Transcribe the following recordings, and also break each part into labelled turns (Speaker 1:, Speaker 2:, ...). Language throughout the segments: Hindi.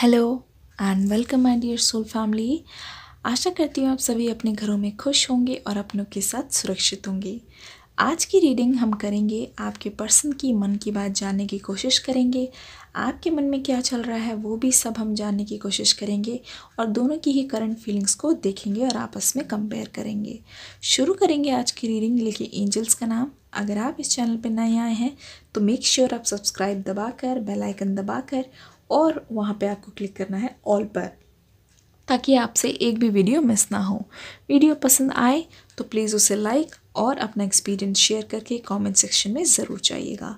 Speaker 1: hello and welcome my dear soul family आशा करती हूँ आप सभी अपने घरों में खुश होंगे और अपनों के साथ सुरक्षित होंगे आज की रीडिंग हम करेंगे आपके पर्सन की मन की बात जानने की कोशिश करेंगे आपके मन में क्या चल रहा है वो भी सब हम जानने की कोशिश करेंगे और दोनों की ही करंट फीलिंग्स को देखेंगे और आपस में कंपेयर करेंगे शुरू करेंगे आज की रीडिंग लेके एंजल्स का नाम अगर आप इस चैनल पर नए आए हैं तो मेक श्योर sure आप सब्सक्राइब दबाकर बेलाइकन दबा दबाकर और वहाँ पे आपको क्लिक करना है ऑल पर ताकि आपसे एक भी वीडियो मिस ना हो वीडियो पसंद आए तो प्लीज़ उसे लाइक और अपना एक्सपीरियंस शेयर करके कमेंट सेक्शन में ज़रूर जाइएगा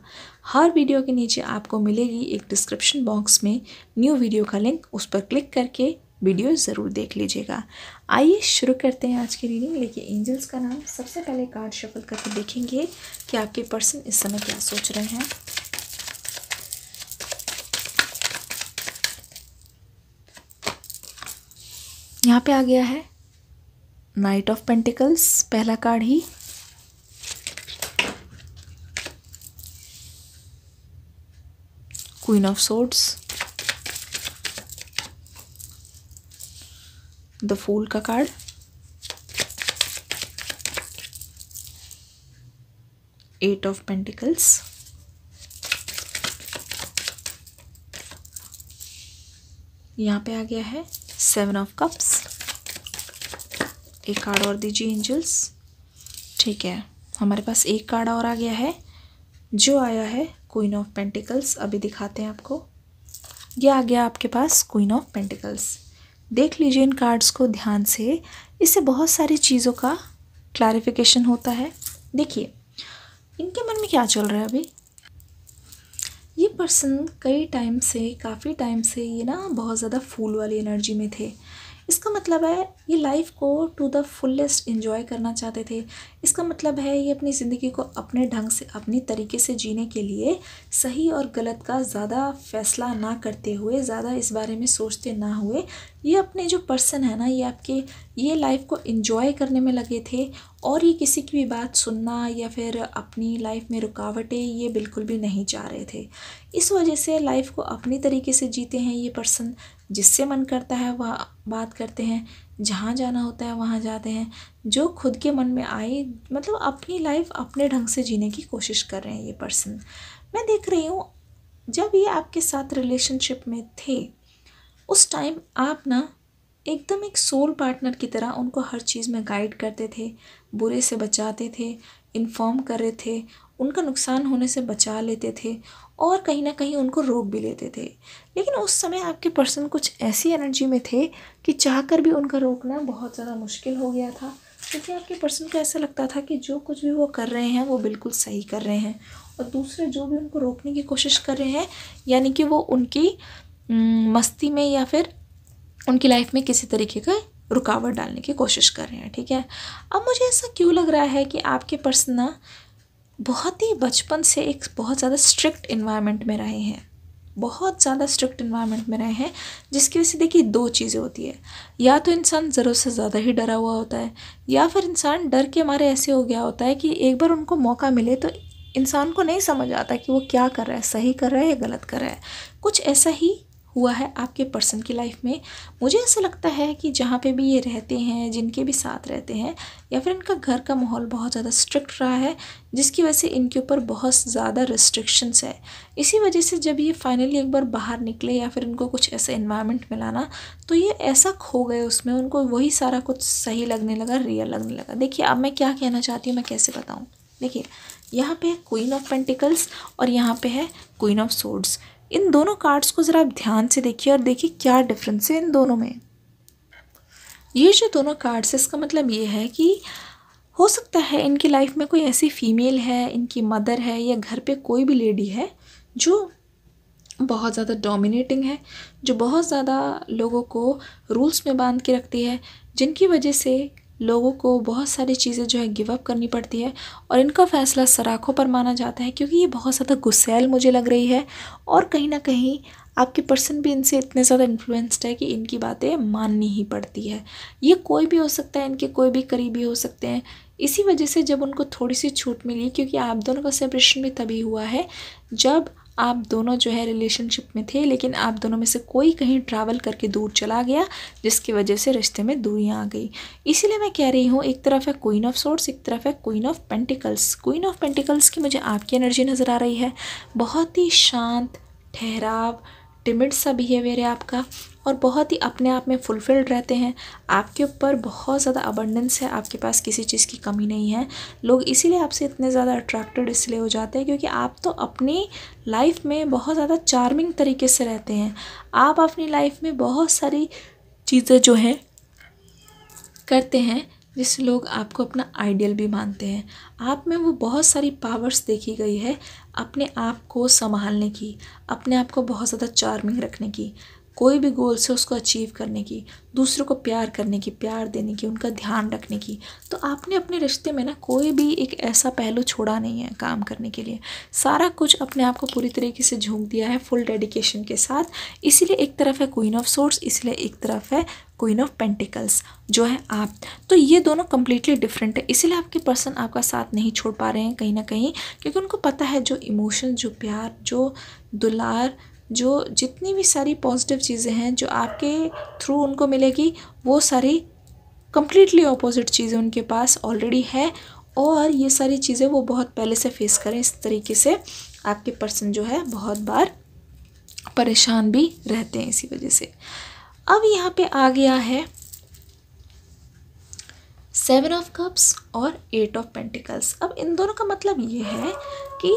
Speaker 1: हर वीडियो के नीचे आपको मिलेगी एक डिस्क्रिप्शन बॉक्स में न्यू वीडियो का लिंक उस पर क्लिक करके वीडियो ज़रूर देख लीजिएगा आइए शुरू करते हैं आज की रीडिंग लेकिन एंजल्स का नाम सबसे पहले कार्ड शफल करके देखेंगे कि आपके पर्सन इस समय क्या सोच रहे हैं यहाँ पे आ गया है नाइट ऑफ पेंटिकल्स पहला कार्ड ही queen of swords the fool का कार्ड एट ऑफ पेंटिकल्स यहाँ पे आ गया है सेवन ऑफ कप्स एक कार्ड और दीजिए एंजल्स ठीक है हमारे पास एक कार्ड और आ गया है जो आया है क्वीन ऑफ पेंटिकल्स अभी दिखाते हैं आपको यह आ गया आपके पास क्वीन ऑफ पेंटिकल्स देख लीजिए इन कार्ड्स को ध्यान से इससे बहुत सारी चीज़ों का क्लैरिफिकेशन होता है देखिए इनके मन में क्या चल रहा है अभी ये पर्सन कई टाइम से काफ़ी टाइम से ये ना बहुत ज़्यादा फूल वाली एनर्जी में थे इसका मतलब है ये लाइफ को टू द फुलेस्ट इन्जॉय करना चाहते थे इसका मतलब है ये अपनी ज़िंदगी को अपने ढंग से अपने तरीके से जीने के लिए सही और गलत का ज़्यादा फैसला ना करते हुए ज़्यादा इस बारे में सोचते ना हुए ये अपने जो पर्सन है ना ये आपके ये लाइफ को इन्जॉय करने में लगे थे और ये किसी की भी बात सुनना या फिर अपनी लाइफ में रुकावटें ये बिल्कुल भी नहीं चाह रहे थे इस वजह से लाइफ को अपने तरीके से जीते हैं ये पर्सन जिससे मन करता है वह बात करते हैं जहाँ जाना होता है वहाँ जाते हैं जो खुद के मन में आए मतलब अपनी लाइफ अपने ढंग से जीने की कोशिश कर रहे हैं ये पर्सन मैं देख रही हूँ जब ये आपके साथ रिलेशनशिप में थे उस टाइम आप ना एकदम एक सोल पार्टनर की तरह उनको हर चीज़ में गाइड करते थे बुरे से बचाते थे इन्फॉर्म कर रहे थे उनका नुकसान होने से बचा लेते थे और कहीं ना कहीं उनको रोक भी लेते थे लेकिन उस समय आपके पर्सन कुछ ऐसी एनर्जी में थे कि चाह कर भी उनका रोकना बहुत ज़्यादा मुश्किल हो गया था क्योंकि आपके पर्सन को ऐसा लगता था कि जो कुछ भी वो कर रहे हैं वो बिल्कुल सही कर रहे हैं और दूसरे जो भी उनको रोकने की कोशिश कर रहे हैं यानी कि वो उनकी मस्ती में या फिर उनकी लाइफ में किसी तरीके का रुकावट डालने की कोशिश कर रहे हैं ठीक है अब मुझे ऐसा क्यों लग रहा है कि आपके पर्सन ना बहुत ही बचपन से एक बहुत ज़्यादा स्ट्रिक्ट इन्वायरमेंट में रहे हैं बहुत ज़्यादा स्ट्रिक्ट इन्वायरमेंट में रहे हैं जिसकी वजह से देखिए दो चीज़ें होती है या तो इंसान ज़रूरत से ज़्यादा ही डरा हुआ होता है या फिर इंसान डर के मारे ऐसे हो गया होता है कि एक बार उनको मौका मिले तो इंसान को नहीं समझ आता कि वो क्या कर रहा है सही कर रहा है या गलत कर रहा है कुछ ऐसा ही हुआ है आपके पर्सन की लाइफ में मुझे ऐसा लगता है कि जहाँ पे भी ये रहते हैं जिनके भी साथ रहते हैं या फिर इनका घर का माहौल बहुत ज़्यादा स्ट्रिक्ट रहा है जिसकी वजह से इनके ऊपर बहुत ज़्यादा रिस्ट्रिक्शंस है इसी वजह से जब ये फाइनली एक बार बाहर निकले या फिर इनको कुछ ऐसा इन्वायरमेंट मिला ना तो ये ऐसा खो गए उसमें उनको वही सारा कुछ सही लगने लगा रियल लगने लगा देखिए अब मैं क्या कहना चाहती हूँ मैं कैसे बताऊँ देखिए यहाँ पे है क्वीन ऑफ पेंटिकल्स और यहाँ पे है क्वीन ऑफ सोड्स इन दोनों कार्ड्स को ज़रा आप ध्यान से देखिए और देखिए क्या डिफरेंस है इन दोनों में ये जो दोनों कार्ड्स है इसका मतलब ये है कि हो सकता है इनकी लाइफ में कोई ऐसी फ़ीमेल है इनकी मदर है या घर पे कोई भी लेडी है जो बहुत ज़्यादा डोमिनेटिंग है जो बहुत ज़्यादा लोगों को रूल्स में बांध के रखती है जिनकी वजह से लोगों को बहुत सारी चीज़ें जो है गिव अप करनी पड़ती है और इनका फ़ैसला सराखों पर माना जाता है क्योंकि ये बहुत ज़्यादा गुस्सैल मुझे लग रही है और कहीं ना कहीं आपके पर्सन भी इनसे इतने ज़्यादा इन्फ्लुएंस्ड है कि इनकी बातें माननी ही पड़ती है ये कोई भी हो सकता है इनके कोई भी करीबी हो सकते हैं इसी वजह से जब उनको थोड़ी सी छूट मिली क्योंकि आप दोनों का सेपरेशन भी तभी हुआ है जब आप दोनों जो है रिलेशनशिप में थे लेकिन आप दोनों में से कोई कहीं ट्रैवल करके दूर चला गया जिसकी वजह से रिश्ते में दूरियाँ आ गई इसीलिए मैं कह रही हूँ एक तरफ है क्वीन ऑफ सोर्स एक तरफ है queen of pentacles queen of pentacles की मुझे आपकी एनर्जी नज़र आ रही है बहुत ही शांत ठहराव टिमिड सा बिहेवियर है आपका और बहुत ही अपने आप में फुलफिल्ड रहते हैं आपके ऊपर बहुत ज़्यादा अबंडेंस है आपके पास किसी चीज़ की कमी नहीं है लोग इसीलिए आपसे इतने ज़्यादा अट्रैक्टेड इसलिए हो जाते हैं क्योंकि आप तो अपनी लाइफ में बहुत ज़्यादा चार्मिंग तरीके से रहते हैं आप अपनी लाइफ में बहुत सारी चीज़ें जो हैं करते हैं जिससे लोग आपको अपना आइडियल भी मानते हैं आप में वो बहुत सारी पावर्स देखी गई है अपने आप को संभालने की अपने आप को बहुत ज़्यादा चार्मिंग रखने की कोई भी गोल से उसको अचीव करने की दूसरों को प्यार करने की प्यार देने की उनका ध्यान रखने की तो आपने अपने रिश्ते में ना कोई भी एक ऐसा पहलू छोड़ा नहीं है काम करने के लिए सारा कुछ अपने आप को पूरी तरीके से झोंक दिया है फुल डेडिकेशन के साथ इसीलिए एक तरफ है क्वीन ऑफ सोर्स इसलिए एक तरफ है क्वीन ऑफ पेंटिकल्स जो है आप तो ये दोनों कम्प्लीटली डिफरेंट है इसीलिए आपके पर्सन आपका साथ नहीं छोड़ पा रहे हैं कहीं ना कहीं क्योंकि उनको पता है जो इमोशन जो प्यार जो दुलार जो जितनी भी सारी पॉजिटिव चीज़ें हैं जो आपके थ्रू उनको मिलेगी वो सारी कम्प्लीटली ऑपोजिट चीज़ें उनके पास ऑलरेडी है और ये सारी चीज़ें वो बहुत पहले से फेस करें इस तरीके से आपके पर्सन जो है बहुत बार परेशान भी रहते हैं इसी वजह से अब यहाँ पे आ गया है सेवन ऑफ कप्स और एट ऑफ पेंटिकल्स अब इन दोनों का मतलब ये है कि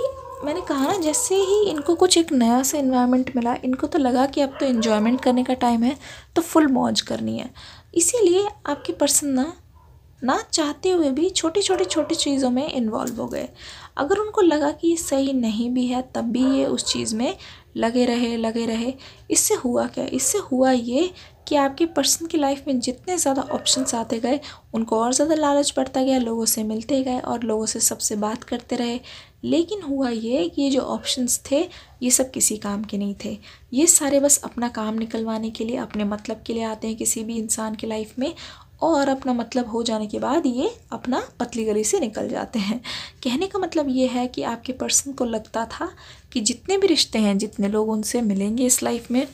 Speaker 1: मैंने कहा ना जैसे ही इनको कुछ एक नया सा इन्वायरमेंट मिला इनको तो लगा कि अब तो इन्जॉयमेंट करने का टाइम है तो फुल मौज करनी है इसीलिए आपकी पर्सन ना ना चाहते हुए भी छोटी छोटी छोटी चीज़ों में इन्वॉल्व हो गए अगर उनको लगा कि ये सही नहीं भी है तब भी ये उस चीज़ में लगे रहे लगे रहे इससे हुआ क्या इससे हुआ ये कि आपके पर्सन की लाइफ में जितने ज़्यादा ऑप्शंस आते गए उनको और ज़्यादा लालच बढ़ता गया लोगों से मिलते गए और लोगों से सबसे बात करते रहे लेकिन हुआ ये कि ये जो ऑप्शंस थे ये सब किसी काम के नहीं थे ये सारे बस अपना काम निकलवाने के लिए अपने मतलब के लिए आते हैं किसी भी इंसान की लाइफ में और अपना मतलब हो जाने के बाद ये अपना पतली गली से निकल जाते हैं कहने का मतलब ये है कि आपके पर्सन को लगता था कि जितने भी रिश्ते हैं जितने लोग उनसे मिलेंगे इस लाइफ में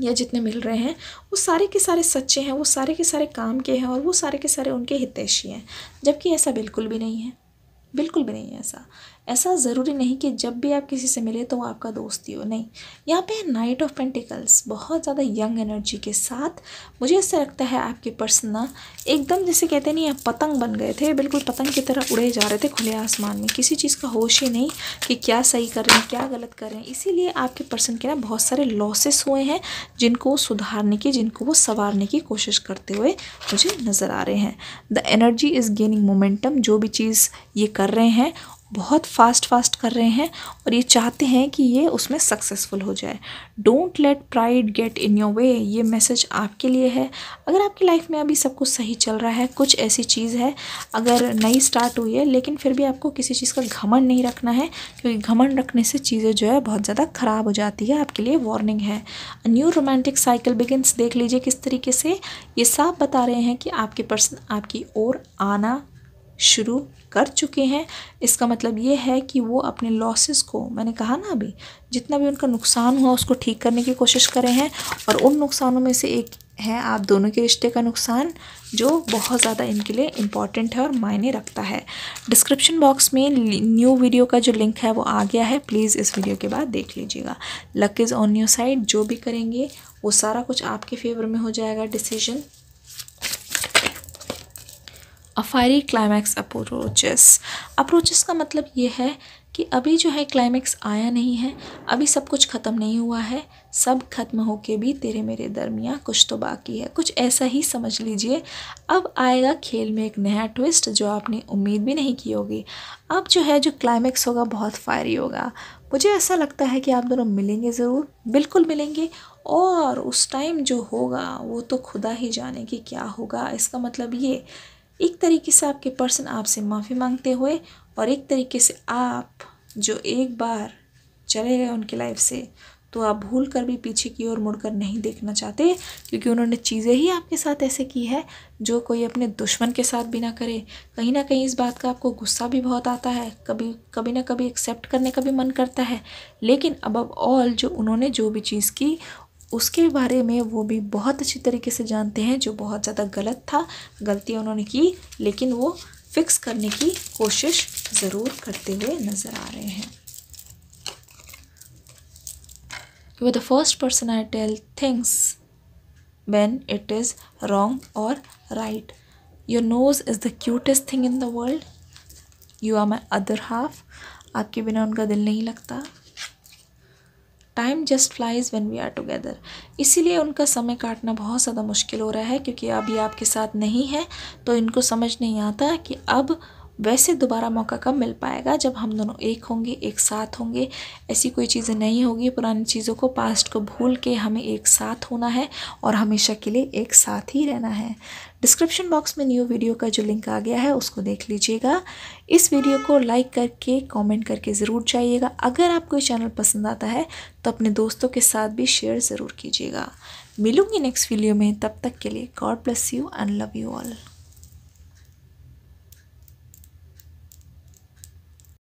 Speaker 1: या जितने मिल रहे हैं वो सारे के सारे सच्चे हैं वो सारे के सारे काम के हैं और वो सारे के सारे उनके हितैषी हैं जबकि ऐसा बिल्कुल भी नहीं है बिल्कुल भी नहीं है ऐसा ऐसा ज़रूरी नहीं कि जब भी आप किसी से मिले तो वो आपका दोस्त ही हो नहीं यहाँ पे है नाइट ऑफ पेंटिकल्स बहुत ज़्यादा यंग एनर्जी के साथ मुझे ऐसा लगता है आपके पर्सन एकदम जैसे कहते नहीं आप पतंग बन गए थे बिल्कुल पतंग की तरह उड़े जा रहे थे खुले आसमान में किसी चीज़ का होश ही नहीं कि क्या सही कर रहे हैं क्या गलत कर रहे हैं इसीलिए आपके पर्सन के ना बहुत सारे लॉसेस हुए हैं जिनको सुधारने की जिनको वो संवारने की कोशिश करते हुए मुझे नज़र आ रहे हैं the energy is gaining momentum जो भी चीज़ ये कर रहे हैं बहुत फास्ट फास्ट कर रहे हैं और ये चाहते हैं कि ये उसमें सक्सेसफुल हो जाए don't let pride get in your way ये मैसेज आपके लिए है अगर आपकी लाइफ में अभी सब कुछ सही चल रहा है कुछ ऐसी चीज़ है अगर नई स्टार्ट हुई है लेकिन फिर भी आपको किसी चीज़ का घमंड नहीं रखना है क्योंकि घमंड रखने से चीज़ें जो है बहुत ज़्यादा ख़राब हो जाती है आपके लिए वार्निंग है न्यू रोमांटिक साइकिल बिगिनस देख लीजिए किस तरीके से ये साफ बता रहे हैं कि आपके पर्सन आपकी ओर आना शुरू कर चुके हैं इसका मतलब ये है कि वो अपने लॉसेस को मैंने कहा ना अभी जितना भी उनका नुकसान हुआ उसको ठीक करने की कोशिश करें हैं और उन नुकसानों में से एक है आप दोनों के रिश्ते का नुकसान जो बहुत ज़्यादा इनके लिए इम्पॉर्टेंट है और मायने रखता है डिस्क्रिप्शन बॉक्स में न्यू वीडियो का जो लिंक है वो आ गया है प्लीज़ इस वीडियो के बाद देख लीजिएगा luck is on your side जो भी करेंगे वो सारा कुछ आपके फेवर में हो जाएगा decision a fiery climax approaches approaches का मतलब ये है कि अभी जो है क्लाइमैक्स आया नहीं है अभी सब कुछ ख़त्म नहीं हुआ है सब खत्म हो के भी तेरे मेरे दरमिया कुछ तो बाकी है कुछ ऐसा ही समझ लीजिए अब आएगा खेल में एक नया ट्विस्ट जो आपने उम्मीद भी नहीं की होगी अब जो है जो क्लाइमैक्स होगा बहुत फायरी होगा मुझे ऐसा लगता है कि आप दोनों मिलेंगे ज़रूर बिल्कुल मिलेंगे और उस टाइम जो होगा वो तो खुदा ही जाने कि क्या होगा इसका मतलब ये एक तरीके से आपके पर्सन आपसे माफ़ी मांगते हुए और एक तरीके से आप जो एक बार चले गए उनकी लाइफ से तो आप भूल कर भी पीछे की ओर मुड़कर नहीं देखना चाहते क्योंकि उन्होंने चीज़ें ही आपके साथ ऐसे की है जो कोई अपने दुश्मन के साथ भी ना करे कहीं ना कहीं इस बात का आपको गुस्सा भी बहुत आता है कभी कभी ना कभी एक्सेप्ट करने का भी मन करता है लेकिन अब ऑल जो उन्होंने जो भी चीज़ की उसके बारे में वो भी बहुत अच्छी तरीके से जानते हैं जो बहुत ज़्यादा गलत था गलती उन्होंने की लेकिन वो फिक्स करने की कोशिश ज़रूर करते हुए नज़र आ रहे हैं वो the first person I tell things when it is wrong और right your nose is the cutest thing in the world you are my other half आपके बिना उनका दिल नहीं लगता time just flies when we are together इसीलिए उनका समय काटना बहुत ज़्यादा मुश्किल हो रहा है क्योंकि अभी आपके साथ नहीं है तो इनको समझ नहीं आता कि अब वैसे दोबारा मौका कब मिल पाएगा जब हम दोनों एक होंगे एक साथ होंगे ऐसी कोई चीज़ें नहीं होगी पुरानी चीज़ों को पास्ट को भूल के हमें एक साथ होना है और हमेशा के लिए एक साथ ही रहना है डिस्क्रिप्शन बॉक्स में न्यू वीडियो का जो लिंक आ गया है उसको देख लीजिएगा इस वीडियो को लाइक करके कमेंट करके ज़रूर जाइएगा अगर आपको ये चैनल पसंद आता है तो अपने दोस्तों के साथ भी शेयर ज़रूर कीजिएगा मिलूंगी नेक्स्ट वीडियो में तब तक के लिए God bless you and love you all